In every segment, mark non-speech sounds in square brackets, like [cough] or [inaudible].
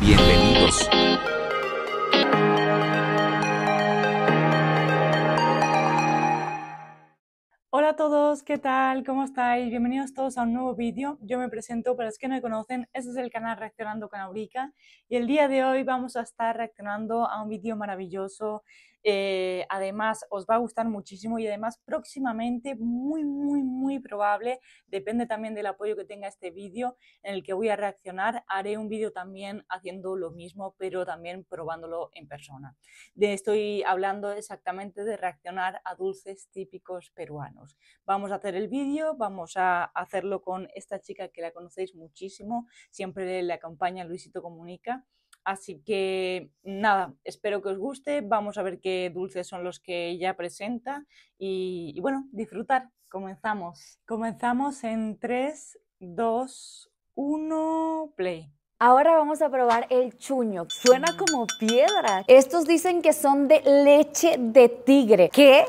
Bienvenidos. Hola a todos, ¿qué tal? ¿Cómo estáis? Bienvenidos todos a un nuevo vídeo. Yo me presento, para los que no me conocen, este es el canal Reaccionando con Aurica y el día de hoy vamos a estar reaccionando a un vídeo maravilloso eh, además, os va a gustar muchísimo y además próximamente, muy, muy, muy probable, depende también del apoyo que tenga este vídeo en el que voy a reaccionar, haré un vídeo también haciendo lo mismo, pero también probándolo en persona. De, estoy hablando exactamente de reaccionar a dulces típicos peruanos. Vamos a hacer el vídeo, vamos a hacerlo con esta chica que la conocéis muchísimo, siempre le acompaña Luisito Comunica. Así que nada, espero que os guste. Vamos a ver qué dulces son los que ella presenta y, bueno, disfrutar. Comenzamos. Comenzamos en 3, 2, 1, play. Ahora vamos a probar el chuño. Suena como piedra. Estos dicen que son de leche de tigre. ¿Qué?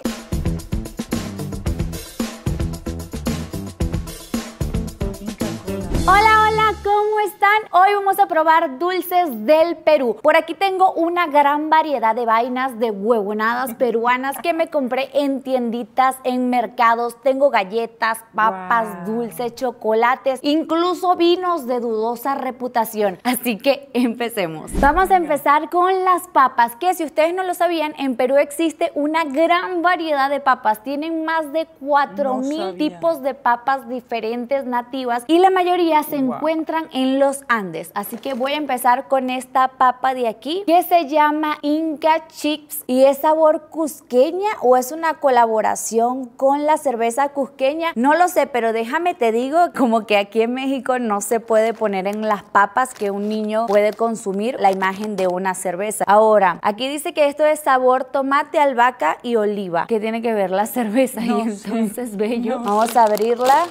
Hoy vamos a probar dulces del Perú. Por aquí tengo una gran variedad de vainas de huevonadas [laughs] peruanas que me compré en tienditas, en mercados. Tengo galletas, papas, dulces, chocolates, incluso vinos de dudosa reputación. Así que empecemos. Vamos a empezar con las papas, que si ustedes no lo sabían, en Perú existe una gran variedad de papas. Tienen más de 4 mil tipos de papas diferentes nativas y la mayoría se encuentran en los Andes. Así que voy a empezar con esta papa de aquí que se llama Inca Chips y es sabor cusqueña o es una colaboración con la cerveza cusqueña. No lo sé, pero déjame te digo como que aquí en México no se puede poner en las papas que un niño puede consumir la imagen de una cerveza. Ahora, aquí dice que esto es sabor tomate, albahaca y oliva. ¿Qué tiene que ver la cerveza? No entonces, [laughs] bello. Vamos a abrirla.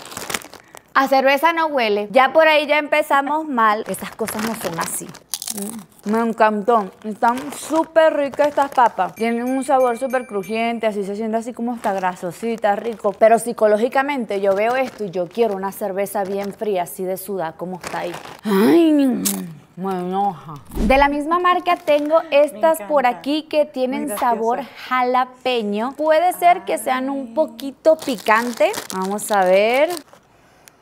A cerveza no huele. Ya por ahí ya empezamos [laughs] mal. Estas cosas no son así. Mm. me encantó. Están súper ricas estas papas. Tienen un sabor súper crujiente, así se siente así como está grasosita, rico. Pero psicológicamente yo veo esto y yo quiero una cerveza bien fría, así de suda como está ahí. Ay, me enoja. De la misma marca tengo estas por aquí que tienen sabor jalapeño. Puede ser que sean un poquito picante. Vamos a ver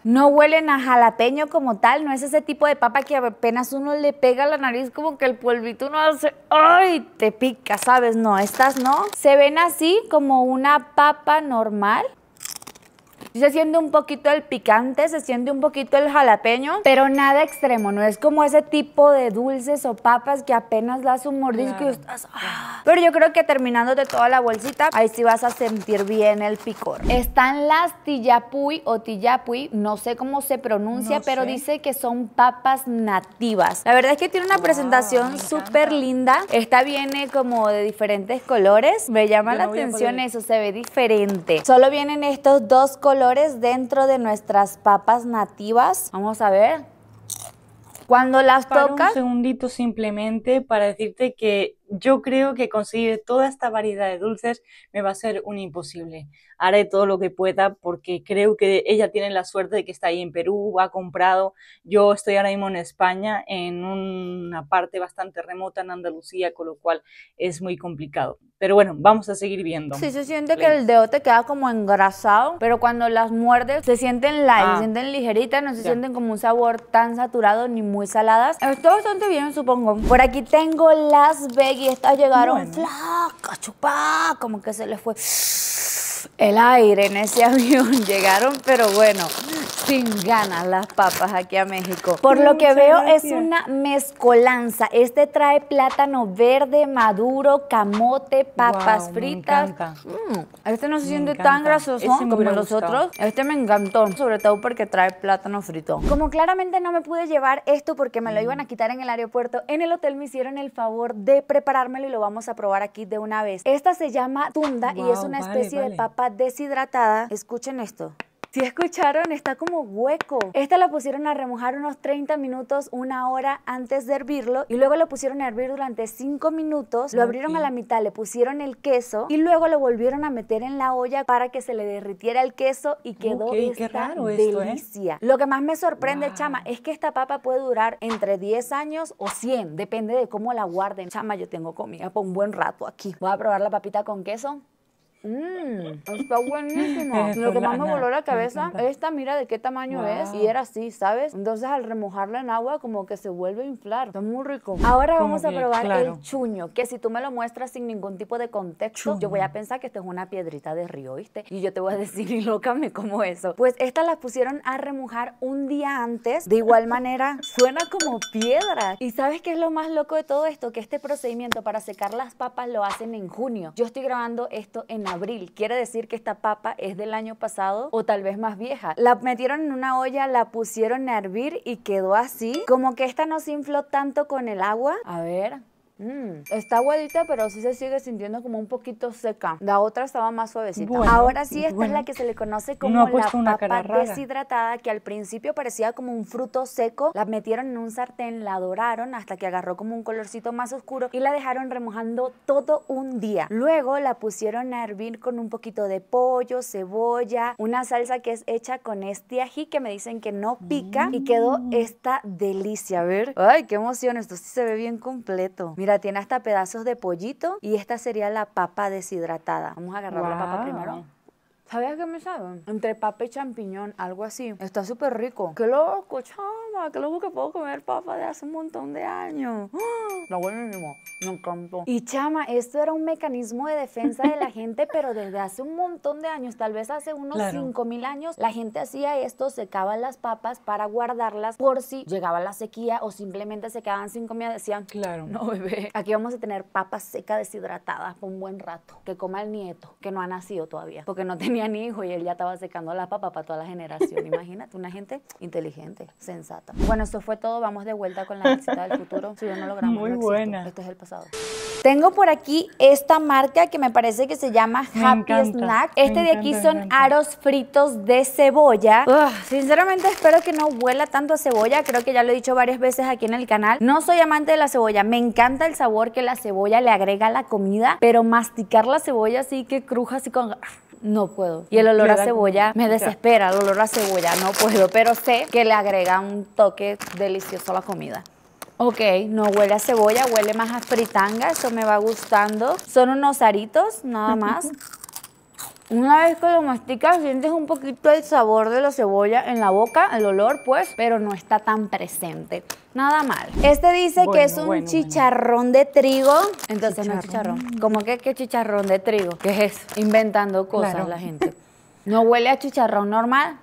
no huelen a jalapeño como tal, no es ese tipo de papa que apenas uno le pega la nariz como que el polvito uno hace, ¡ay! te pica, ¿sabes? No, estas no. Se ven así como una papa normal, Sí se siente un poquito el picante, se siente un poquito el jalapeño, pero nada extremo, no es como ese tipo de dulces o papas que apenas das un mordisco y estás... ¡ah! Pero yo creo que terminando de toda la bolsita, ahí sí vas a sentir bien el picor. Están las tillapuy o tillapuy, no sé cómo se pronuncia, pero dice que son papas nativas. La verdad es que tiene una presentación súper linda. Esta viene como de diferentes colores. Me llama la atención eso, se ve diferente. Solo vienen estos dos colores dentro de nuestras papas nativas. Vamos a ver. Cuando las Para tocas... Un segundito simplemente para decirte que yo creo que conseguir toda esta variedad de dulces me va a ser un imposible. Haré todo lo que pueda porque creo que ella tiene la suerte de que está ahí en Perú, ha comprado. Yo estoy ahora mismo en España, en una parte bastante remota en Andalucía, con lo cual es muy complicado. Pero bueno, vamos a seguir viendo. Sí, se siente que el dedo te queda como engrasado, pero cuando las muerdes se sienten light, se ah. sienten ligeritas, no se sienten como un sabor tan saturado ni muy saladas. Está bastante bien, supongo. Por aquí tengo las vegas y estas llegaron bueno. flacas, como que se les fue el aire en ese [laughs] avión. Llegaron, pero bueno, sin ganas las papas aquí a México. Por lo que veo es una mezcolanza. Este trae plátano verde, maduro, camote, papas fritas. Mm, este no se siente tan grasoso como los otros. Este me encantó, sobre todo porque trae plátano frito. Como claramente no me pude llevar esto porque me lo iban a mm. quitar en el aeropuerto, en el hotel me hicieron el favor de preparármelo y lo vamos a probar aquí de una vez. Esta se llama tunda y es una especie de papa deshidratada. Escuchen esto. Si escucharon, está como hueco. Esta la pusieron a remojar unos 30 minutos, una hora antes de hervirlo y luego lo pusieron a hervir durante 5 minutos, lo abrieron a la mitad, le pusieron el queso y luego lo volvieron a meter en la olla para que se le derritiera el queso y quedó esta ¿eh? delicia. Lo que más me sorprende, chama, es que esta papa puede durar entre 10 años o 100, depende de cómo la guarden. Chama, yo tengo comida por un buen rato aquí. Voy a probar la papita con queso. Mmm, [laughs] está buenísimo. [laughs] Lo que más me voló la cabeza, esta mira de qué tamaño es y era así, ¿sabes? Entonces al remojarla en agua como que se vuelve a inflar. Está muy rico. Ahora vamos a probar el chuño, que si tú me lo muestras sin ningún tipo de contexto, yo voy a pensar que esto es una piedrita de río, ¿viste? Y yo te voy a [laughs] decir, y loca, me como eso. Pues estas las pusieron a remojar un día antes. De igual manera, suena como piedra. ¿Y sabes qué es lo más loco de todo esto? Que este procedimiento para secar las papas lo hacen en junio. Yo estoy grabando esto en abril abril. Quiere decir que esta papa es del año pasado o tal vez más vieja. La metieron en una olla, la pusieron a hervir y quedó así. Como que esta no se infló tanto con el agua. A ver, Mm. está aguadita pero sí se sigue sintiendo como un poquito seca. La otra estaba más suavecita. Ahora sí, esta es la que se le conoce como la papa deshidratada, que al principio parecía como un fruto seco. La metieron en un sartén, la doraron hasta que agarró como un colorcito más oscuro y la dejaron remojando todo un día. Luego la pusieron a hervir con un poquito de pollo, cebolla, una salsa que es hecha con este ají que me dicen que no pica y quedó mm. esta delicia. A ver, ay, qué emoción, esto sí se ve bien completo. Mira Mira, tiene hasta pedazos de pollito y esta sería la papa deshidratada. Vamos a agarrar la papa primero. ¿Sabías qué me saben? Entre papa y champiñón, algo así. Está súper rico. ¡Qué loco, chao! mamá, que loco que puedo comer papa de hace un montón de años. ¡Ah! mi buenísimo, me encantó. Y chama, esto era un mecanismo de defensa de la gente, pero desde hace un montón de años, tal vez hace unos cinco mil años, la gente hacía esto, secaba las papas para guardarlas por si llegaba la sequía o simplemente se quedaban sin comida. Decían, claro, no bebé, aquí vamos a tener papas secas deshidratadas por un buen rato, que coma el nieto, que no ha nacido todavía, porque no tenía ni hijo y él ya estaba secando las papas para toda la generación. [laughs] Imagínate, una gente inteligente, sensata. Bueno, eso fue todo. Vamos de vuelta con la receta del futuro. Si yo no logramos, Muy no es el pasado. Tengo por aquí esta marca que me parece que se llama Happy Snack. Este de aquí son aros fritos de cebolla. sinceramente espero que no huela tanto a cebolla. Creo que ya lo he dicho varias veces aquí en el canal. No soy amante de la cebolla. Me encanta el sabor que la cebolla le agrega a la comida, pero masticar la cebolla así que cruja así con no puedo. Y el olor a cebolla me desespera, el olor a cebolla, no puedo, pero sé que le agrega un toque delicioso a la comida. Ok, no huele a cebolla, huele más a fritanga, eso me va gustando. Son unos aritos, nada más. [laughs] Una vez que lo masticas, sientes un poquito el sabor de la cebolla en la boca, el olor pues, pero no está tan presente. Nada mal. Este dice que es un chicharrón de trigo. Entonces no chicharrón. ¿Cómo que qué chicharrón de trigo? ¿Qué es eso? Inventando cosas la gente. No huele a chicharrón normal,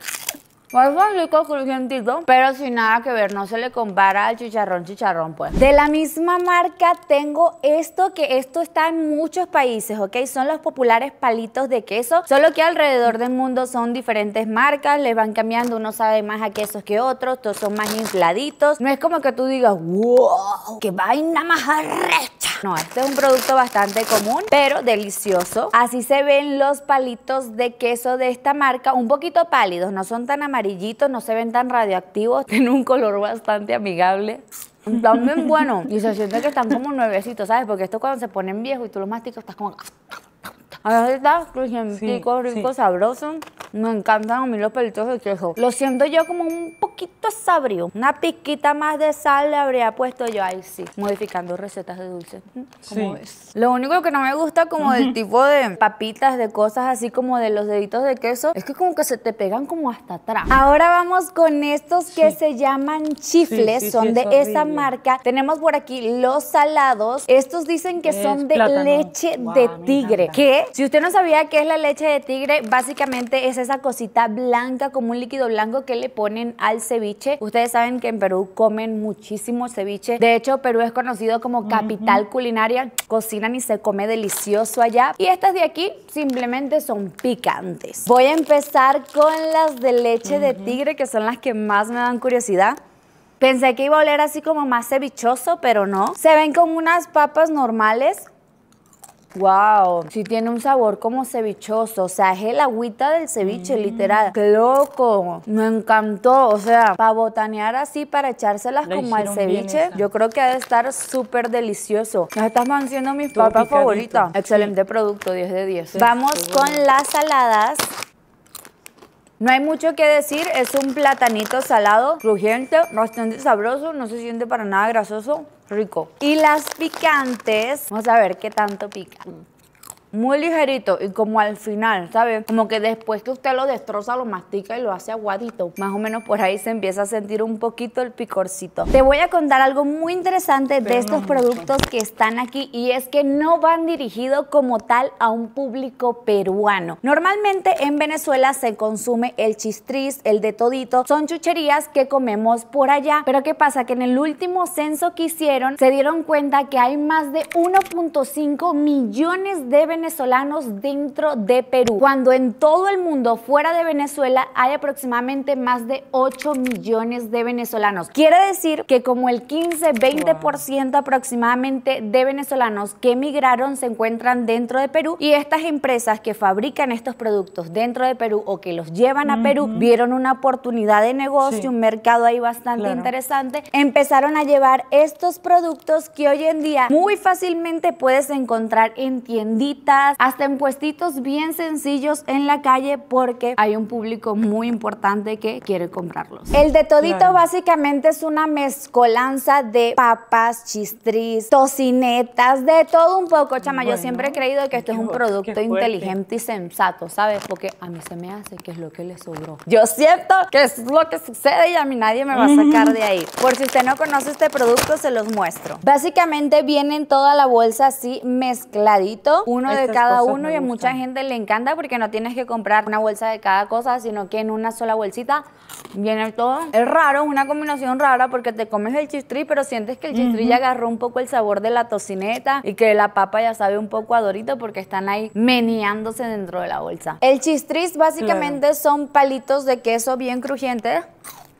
muy pues rico, crujientito, pero sin nada que ver, no se le compara al chicharrón, chicharrón, pues. De la misma marca tengo esto, que esto está en muchos países, ¿ok? Son los populares palitos de queso, solo que alrededor del mundo son diferentes marcas, les van cambiando, uno sabe más a quesos que otros, todos son más infladitos. No es como que tú digas, wow, qué vaina más arrecha. No, este es un producto bastante común, pero delicioso. Así se ven los palitos de queso de esta marca, un poquito pálidos, no son tan amarillos no se ven tan radioactivos, [laughs] tienen un color bastante amigable. También bueno, y se siente que están como nuevecitos, ¿sabes? Porque esto cuando se ponen viejos y tú los masticas, estás como... A veces está crujientico, rico, sabroso. Me encantan a mí los pelitos de queso. Lo siento yo como un poco poquito sabrio. Una piquita más de sal le habría puesto yo ahí sí, modificando recetas de dulce. sí. Lo único que no me gusta como del tipo de papitas, de cosas así como de los deditos de queso, es que como que se te pegan como hasta atrás. Ahora vamos con estos que se llaman chifles, son de esa marca. Tenemos por aquí los salados. Estos dicen que son de leche de tigre. Que si usted no sabía qué es la leche de tigre, básicamente es esa cosita blanca como un líquido blanco que le ponen al Ustedes saben que en Perú comen muchísimo ceviche. De hecho, Perú es conocido como capital culinaria. Cocinan y se come delicioso allá. Y estas de aquí simplemente son picantes. Voy a empezar con las de leche de tigre, que son las que más me dan curiosidad. Pensé que iba a oler así como más cevichoso, pero no. Se ven como unas papas normales Wow, sí tiene un sabor como cevichoso, o sea, es el agüita del ceviche, mm. literal. ¡Qué loco! Me encantó, o sea, para botanear así, para echárselas como al ceviche, yo creo que ha de estar súper delicioso. Ya estás manciendo mis papas favoritas. Excelente producto, 10 de 10. Vamos con las saladas. No hay mucho que decir, es un platanito salado, crujiente, bastante sabroso, no se siente para nada grasoso, rico. Y las picantes, vamos a ver qué tanto pican muy ligerito y como al final, ¿sabes? Como que después que usted lo destroza, lo mastica y lo hace aguadito. Más o menos por ahí se empieza a sentir un poquito el picorcito. Te voy a contar algo muy interesante de estos productos que están aquí y es que no van dirigidos como tal a un público peruano. Normalmente en Venezuela se consume el chistriz, el de todito, son chucherías que comemos por allá. Pero ¿qué pasa? Que en el último censo que hicieron se dieron cuenta que hay más de 1.5 millones de venezolanos venezolanos dentro de Perú, cuando en todo el mundo fuera de Venezuela hay aproximadamente más de 8 millones de venezolanos. Quiere decir que como el 15-20% aproximadamente de venezolanos que emigraron se encuentran dentro de Perú y estas empresas que fabrican estos productos dentro de Perú o que los llevan a Perú vieron una oportunidad de negocio, un mercado ahí bastante interesante, empezaron a llevar estos productos que hoy en día muy fácilmente puedes encontrar en tiendita hasta en puestitos bien sencillos en la calle porque hay un público muy importante que quiere comprarlos. El de todito básicamente es una mezcolanza de papas, chistris, tocinetas, de todo un poco, chama. yo siempre he creído que esto es un producto inteligente y sensato, ¿sabes? Porque a mí se me hace que es lo que le sobró. Yo siento que es lo que sucede y a mí nadie me va a sacar de ahí. Por si usted no conoce este producto, se los muestro. Básicamente vienen toda la bolsa así mezcladito, uno de de cada uno y a mucha gente le encanta porque no tienes que comprar una bolsa de cada cosa, sino que en una sola bolsita viene todo. Es raro, una combinación rara porque te comes el chistri, pero sientes que el chistri ya agarró un poco el sabor de la tocineta y que la papa ya sabe un poco a dorito porque están ahí meneándose dentro de la bolsa. El chistri básicamente son palitos de queso bien crujientes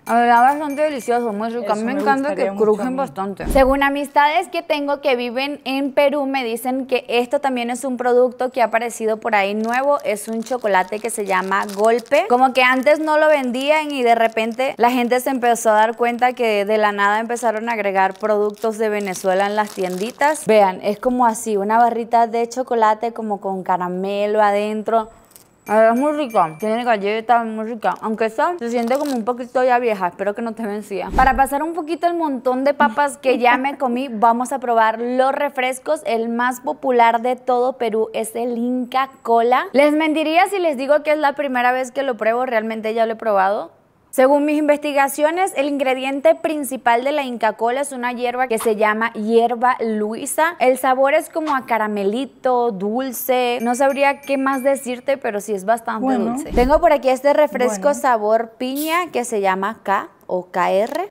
la bastante delicioso, muy A mí me encanta que crujen bastante. Según amistades que tengo que viven en Perú, me dicen que esto también es un producto que ha aparecido por ahí nuevo. Es un chocolate que se llama Golpe. Como que antes no lo vendían y de repente la gente se empezó a dar cuenta que de la nada empezaron a agregar productos de Venezuela en las tienditas. Vean, es como así, una barrita de chocolate como con caramelo adentro. A es muy rica, tiene galletas, muy rica. Aunque esta se siente como un poquito ya vieja, espero que no te vencía. Para pasar un poquito el montón de papas que ya me comí, [laughs] vamos a probar los refrescos. El más popular de todo Perú es el Inca Cola. Les mentiría si les digo que es la primera vez que lo pruebo, realmente ya lo he probado según mis investigaciones, el ingrediente principal de la Inca Cola es una hierba que se llama hierba luisa. El sabor es como a caramelito, dulce. No sabría qué más decirte, pero sí es bastante dulce. Tengo por aquí este refresco sabor piña que se llama K o KR.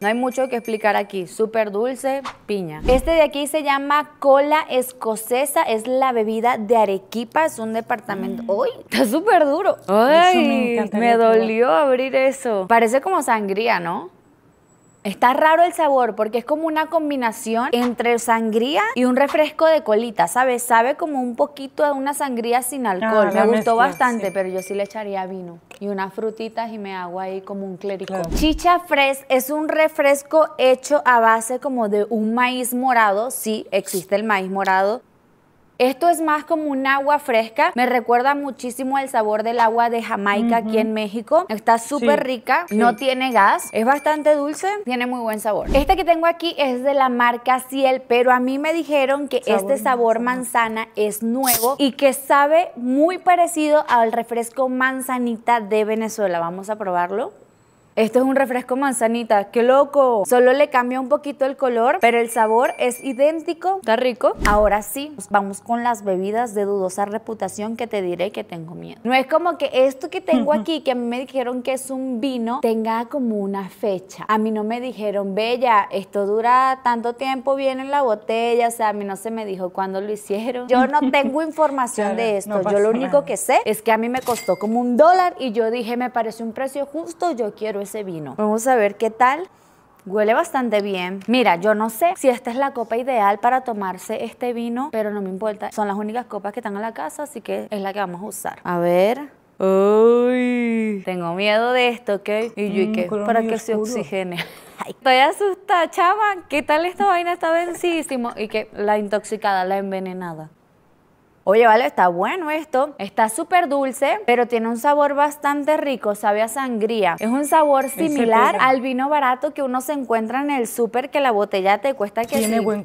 No hay mucho que explicar aquí, súper dulce, piña. Este de aquí se llama cola escocesa, es la bebida de Arequipa, es un departamento... Mm. ¡Uy! Está súper duro. ¡Ay! me dolió abrir eso. Parece como sangría, ¿no? Está raro el sabor porque es como una combinación entre sangría y un refresco de colita, ¿sabes? Sabe como un poquito a una sangría sin ah, alcohol. me gustó bastante, pero yo sí le echaría vino y unas frutitas y me hago ahí como un clérigo. Chicha Fresh es un refresco hecho a base como de un maíz morado. Sí, existe el maíz morado, esto es más como un agua fresca. Me recuerda muchísimo el sabor del agua de Jamaica aquí en México. Está súper rica, no tiene gas, es bastante dulce, tiene muy buen sabor. Esta que tengo aquí es de la marca Ciel, pero a mí me dijeron que este sabor manzana es nuevo y que sabe muy parecido al refresco manzanita de Venezuela. Vamos a probarlo. Esto es un refresco manzanita, qué loco. Solo le cambia un poquito el color, pero el sabor es idéntico. Está rico. Ahora sí, vamos con las bebidas de dudosa reputación que te diré que tengo miedo. No es como que esto que tengo aquí, que a mí me dijeron que es un vino, tenga como una fecha. A mí no me dijeron, bella, esto dura tanto tiempo, viene en la botella, o sea, a mí no se me dijo cuándo lo hicieron. Yo no [laughs] tengo información de esto. yo lo único que sé es que a mí me costó como un dólar y yo dije, me parece un precio justo, yo quiero vino. Vamos a ver qué tal. Huele bastante bien. Mira, yo no sé si esta es la copa ideal para tomarse este vino, pero no me importa. Son las únicas copas que están en la casa, así que es la que vamos a usar. A ver. Tengo miedo de esto, ¿ok? Y yo, mm, qué? para que se oxigene. [laughs] estoy asustada, chaval ¿Qué tal esta vaina? Está bensísimo. Y que la intoxicada, la envenenada. Oye, vale, está bueno esto. Está súper dulce, pero tiene un sabor bastante rico, sabe a sangría. Es un sabor similar al vino barato que uno se encuentra en el súper que la botella te cuesta que tiene buen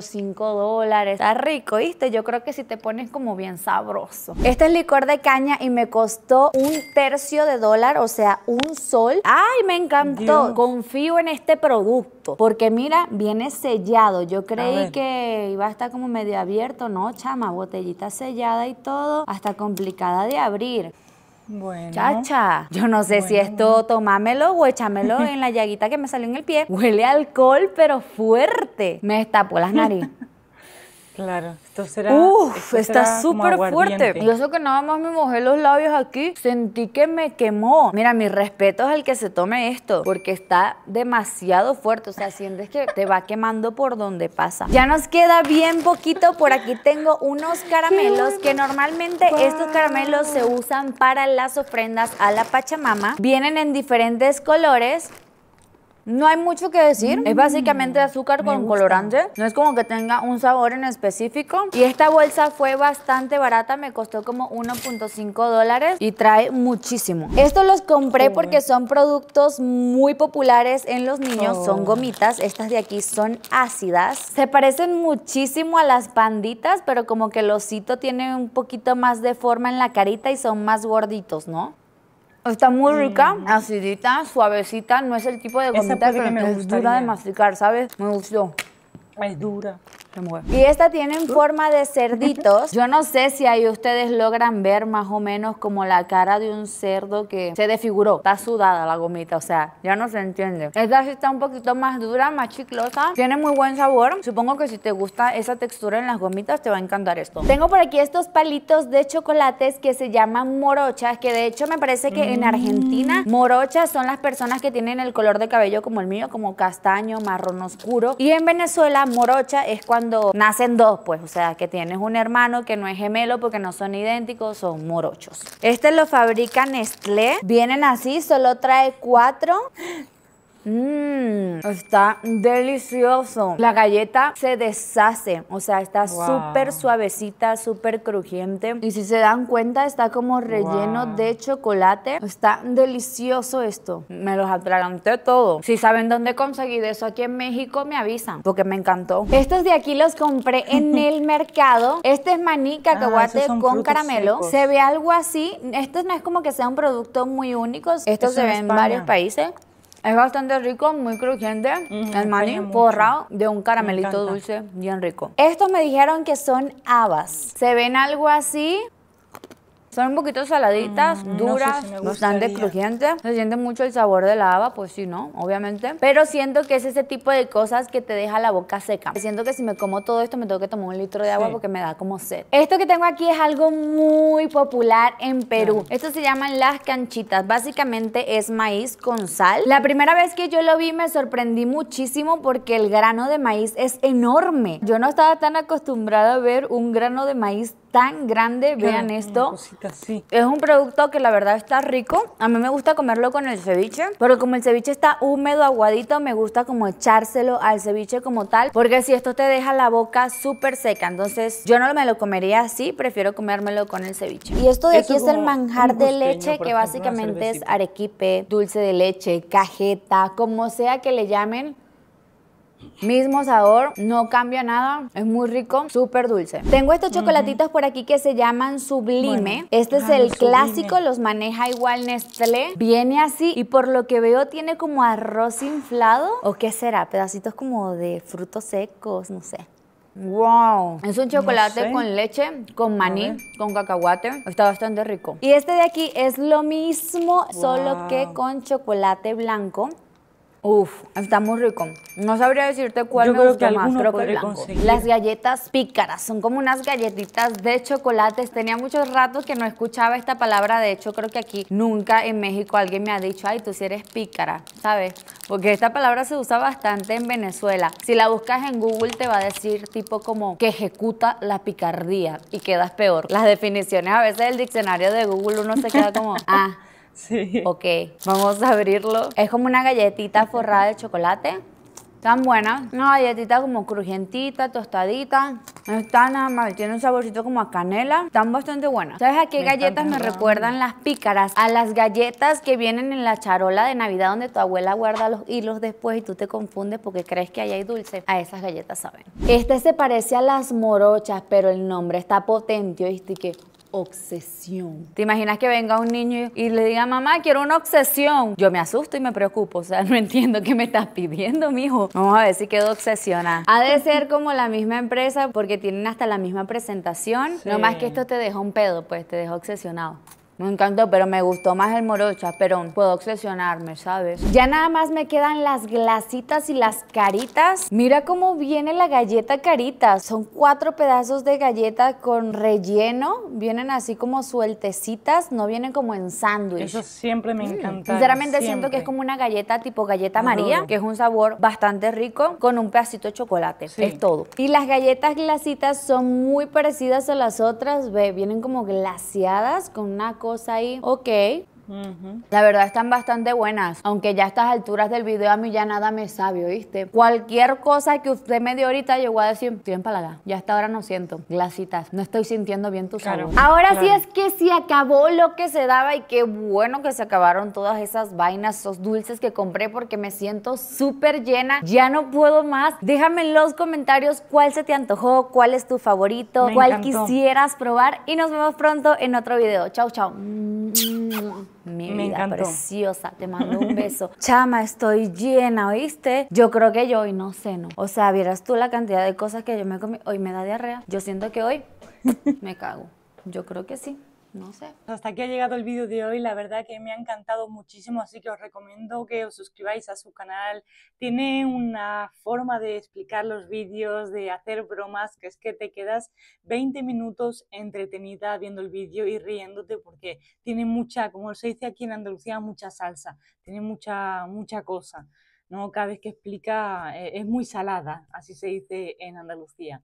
5 dólares. Está rico, ¿viste? Yo creo que si te pones como bien sabroso. Este es licor de caña y me costó un tercio de dólar, o sea, un sol. ¡Ay, me encantó! Confío en este producto, porque mira, viene sellado. Yo creí que iba a estar como medio abierto. No, chama, botella sellada y todo, hasta complicada de abrir. Bueno. Chacha, yo no sé si esto tomámelo o échamelo en la llaguita que me salió en el pie. Huele alcohol, pero fuerte. Me destapó las narices. [laughs] claro. Esto será. está súper fuerte. Y eso que nada más me mojé los labios aquí, sentí que me quemó. Mira, mi respeto es al que se tome esto, porque está demasiado fuerte. O sea, sientes que te va quemando por donde pasa. Ya nos queda bien poquito. Por aquí tengo unos caramelos que normalmente estos caramelos se usan para las ofrendas a la Pachamama. Vienen en diferentes colores no hay mucho que decir. Es mm. básicamente azúcar con colorante. No es como que tenga un sabor en específico. Y esta bolsa fue bastante barata. Me costó como 1.5 dólares y trae muchísimo. Esto los compré porque son productos muy populares en los niños. Son oh. gomitas. Estas de aquí son ácidas. Se parecen muchísimo a las panditas, pero como que el osito tiene un poquito más de forma en la carita y son más gorditos, ¿no? Está muy mm. rica, acidita, suavecita. No es el tipo de gomita que, que me dura de masticar, ¿sabes? Me gustó. Es dura. Y esta tiene forma de cerditos. Yo no sé si ahí ustedes logran ver más o menos como la cara de un cerdo que se desfiguró. Está sudada la gomita, o sea, ya no se entiende. Esta sí está un poquito más dura, más chiclosa. Tiene muy buen sabor. Supongo que si te gusta esa textura en las gomitas, te va a encantar esto. Tengo por aquí estos palitos de chocolates que se llaman morochas, que de hecho me parece que en mm. Argentina morochas son las personas que tienen el color de cabello como el mío, como castaño, marrón oscuro. Y en Venezuela morocha es cuando nacen dos, pues, o sea, que tienes un hermano que no es gemelo porque no son idénticos, son morochos. Este lo fabrica Nestlé, vienen así, solo trae cuatro. Mmm, está delicioso. La galleta se deshace, o sea, está súper suavecita, súper crujiente. Y si se dan cuenta, está como relleno de chocolate. Está delicioso esto. Me los atraganté todo. Si saben dónde conseguir eso aquí en México, me avisan, porque me encantó. Estos de aquí los compré en [laughs] el mercado. Este es maní cacahuate ah, con caramelo. Se ve algo así. Esto no es como que sea un producto muy único. Esto se ve en varios países. Es bastante rico, muy crujiente. el maní forrado de un caramelito dulce bien rico. Estos me dijeron que son habas. Se ven algo así, son un poquito saladitas, mm, duras, bastante crujientes. Se siente mucho el sabor de la haba, pues sí, ¿no? Obviamente. Pero siento que es ese tipo de cosas que te deja la boca seca. Siento que si me como todo esto me tengo que tomar un litro de agua porque me da como sed. Esto que tengo aquí es algo muy popular en Perú. Esto se llaman las canchitas. Básicamente es maíz con sal. La primera vez que yo lo vi me sorprendí muchísimo porque el grano de maíz es enorme. Yo no estaba tan acostumbrada a ver un grano de maíz tan grande, vean esto. Es un producto que la verdad está rico. A mí me gusta comerlo con el ceviche, pero como el ceviche está húmedo, aguadito, me gusta como echárselo al ceviche como tal, porque si esto te deja la boca súper seca, entonces yo no me lo comería así, prefiero comérmelo con el ceviche. Y esto de aquí es el manjar de leche, que básicamente es arequipe, dulce de leche, cajeta, como sea que le llamen, Mismo sabor, no cambia nada, es muy rico, súper dulce. Tengo estos chocolatitos por aquí que se llaman Sublime. este es ah, el clásico, los maneja igual Nestlé. Viene así y por lo que veo tiene como arroz inflado. ¿O qué será? Pedacitos como de frutos secos, no sé. Wow. Es un chocolate con leche, con maní, con cacahuate. Está bastante rico. Y este de aquí es lo mismo, solo que con chocolate blanco. Uf, está muy rico. No sabría decirte cuál me gusta más, creo que blanco. Las galletas pícaras, son como unas galletitas de chocolates. Tenía muchos ratos que no escuchaba esta palabra, de hecho creo que aquí nunca en México alguien me ha dicho, ay, tú sí eres pícara, ¿sabes? Porque esta palabra se usa bastante en Venezuela. Si la buscas en Google te va a decir tipo como que ejecuta la picardía y quedas peor. Las definiciones a veces del diccionario de Google uno se queda como, [laughs] ah. Sí. Ok, vamos a abrirlo. Es como una galletita forrada de chocolate. Tan buena. Una galletita como crujientita, tostadita. No está nada mal. Tiene un saborcito como a canela. Están bastante buenas. ¿Sabes a qué galletas me recuerdan las pícaras? A las galletas que vienen en la charola de Navidad donde tu abuela guarda los hilos después y tú te confundes porque crees que ahí hay dulce. A esas galletas saben. Este se parece a las morochas, pero el nombre está potente, ¿oíste? Que obsesión. ¿Te imaginas que venga un niño y le diga, mamá, quiero una obsesión? Yo me asusto y me preocupo, o sea, [laughs] no entiendo qué me estás pidiendo, mijo. Vamos a ver si quedo obsesionada. Ha de [laughs] ser como la misma empresa porque tienen hasta la misma presentación, no más que esto te deja un pedo, pues te deja obsesionado. Me encantó, pero me gustó más el morocha, pero puedo obsesionarme, ¿sabes? Ya nada más me quedan las glacitas y las caritas. Mira cómo viene la galleta carita. Son cuatro pedazos de galleta con relleno. Vienen así como sueltecitas, no vienen como en sándwich. Eso siempre me mm. encanta. Sinceramente siento que es como una galleta tipo galleta María, que es un sabor bastante rico con un pedacito de chocolate. Es todo. Y las galletas glacitas son muy parecidas a las otras. Ve, vienen como glaciadas con una cosa ahí. Ok, la verdad están bastante buenas, aunque ya a estas alturas del video a mí ya nada me sabe, ¿oíste? Cualquier cosa que usted me dio ahorita, Llegó a decir, estoy empalagada, ya hasta ahora no siento, glacitas, no estoy sintiendo bien tu sabor. ahora sí es que se acabó lo que se daba y qué bueno que se acabaron todas esas vainas, esos dulces que compré porque me siento súper llena, ya no puedo más. Déjame en los comentarios cuál se te antojó, cuál es tu favorito, cuál quisieras probar y nos vemos pronto en otro video. Chao, chao mi preciosa, te mando un [laughs] beso. Chama, estoy llena, ¿oíste? Yo creo que yo hoy no ceno. O sea, vieras tú la cantidad de cosas que yo me comí. Hoy me da diarrea. Yo siento que hoy me cago. Yo creo que sí no sé. Hasta aquí ha llegado el vídeo de hoy, la verdad que me ha encantado muchísimo, así que os recomiendo que os suscribáis a su canal. Tiene una forma de explicar los vídeos, de hacer bromas, que es que te quedas 20 minutos entretenida viendo el vídeo y riéndote porque tiene mucha, como se dice aquí en Andalucía, mucha salsa, tiene mucha, mucha cosa. ¿no? Cada vez que explica eh, es muy salada, así se dice en Andalucía.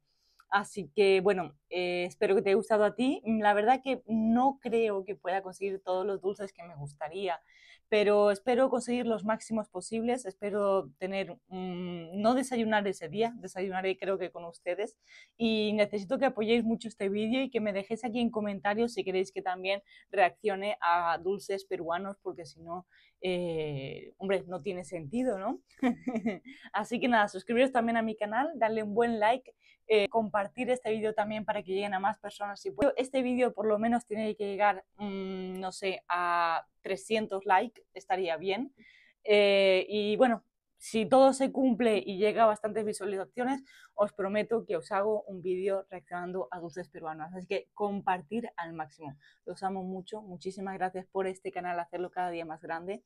Así que bueno, eh, espero que te haya gustado a ti. Mm, la verdad que no creo que pueda conseguir todos los dulces que me gustaría, pero espero conseguir los máximos posibles. Espero tener, mm, no desayunar ese día, desayunaré creo que con ustedes. Y necesito que apoyéis mucho este vídeo y que me dejéis aquí en comentarios si queréis que también reaccione a dulces peruanos, porque si no, eh, hombre, no tiene sentido, ¿no? [laughs] Así que nada, suscribiros también a mi canal, darle un buen like, eh, compartir este vídeo también para que lleguen a más personas si puedo. Este vídeo por lo menos tiene que llegar, mm, no sé, a 300 likes, estaría bien. Eh, y bueno, si todo se cumple y llega a bastantes visualizaciones, os prometo que os hago un vídeo reaccionando a dulces peruanos. Así que compartir al máximo. Los amo mucho. Muchísimas gracias por este canal, hacerlo cada día más grande.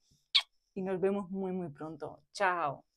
Y nos vemos muy, muy pronto. Chao.